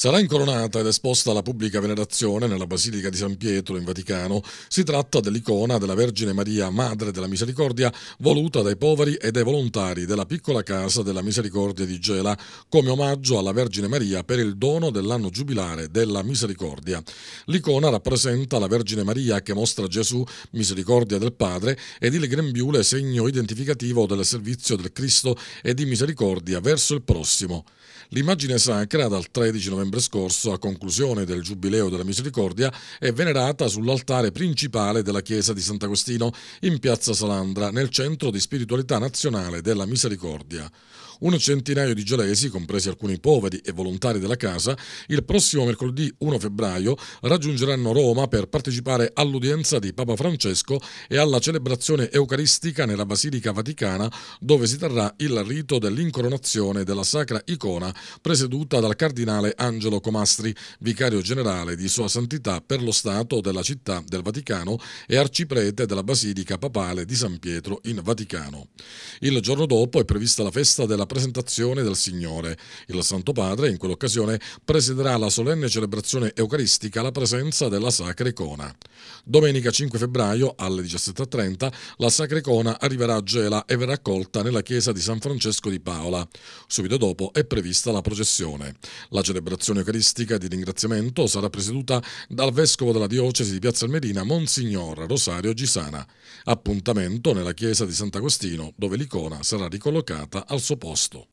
Sarà incoronata ed esposta alla pubblica venerazione nella Basilica di San Pietro in Vaticano. Si tratta dell'icona della Vergine Maria, Madre della Misericordia, voluta dai poveri e dai volontari della piccola Casa della Misericordia di Gela, come omaggio alla Vergine Maria per il dono dell'anno giubilare della Misericordia. L'icona rappresenta la Vergine Maria che mostra Gesù, misericordia del Padre, ed il grembiule segno identificativo del servizio del Cristo e di misericordia verso il prossimo. L'immagine sacra dal 13 novembre novembre scorso, a conclusione del Giubileo della Misericordia, è venerata sull'altare principale della chiesa di Sant'Agostino in piazza Salandra, nel centro di spiritualità nazionale della Misericordia un centinaio di gelesi, compresi alcuni poveri e volontari della casa, il prossimo mercoledì 1 febbraio raggiungeranno Roma per partecipare all'udienza di Papa Francesco e alla celebrazione eucaristica nella Basilica Vaticana dove si terrà il rito dell'incoronazione della sacra icona presieduta dal cardinale Angelo Comastri, vicario generale di Sua Santità per lo Stato della Città del Vaticano e arciprete della Basilica Papale di San Pietro in Vaticano. Il giorno dopo è prevista la festa della presentazione del Signore. Il Santo Padre in quell'occasione presiderà la solenne celebrazione eucaristica alla presenza della Sacra Icona. Domenica 5 febbraio alle 17.30 la Sacra Icona arriverà a Gela e verrà accolta nella chiesa di San Francesco di Paola. Subito dopo è prevista la processione. La celebrazione eucaristica di ringraziamento sarà presieduta dal Vescovo della Diocesi di Piazza Almerina, Monsignor Rosario Gisana. Appuntamento nella chiesa di Sant'Agostino, dove l'icona sarà ricollocata al suo posto Oslo.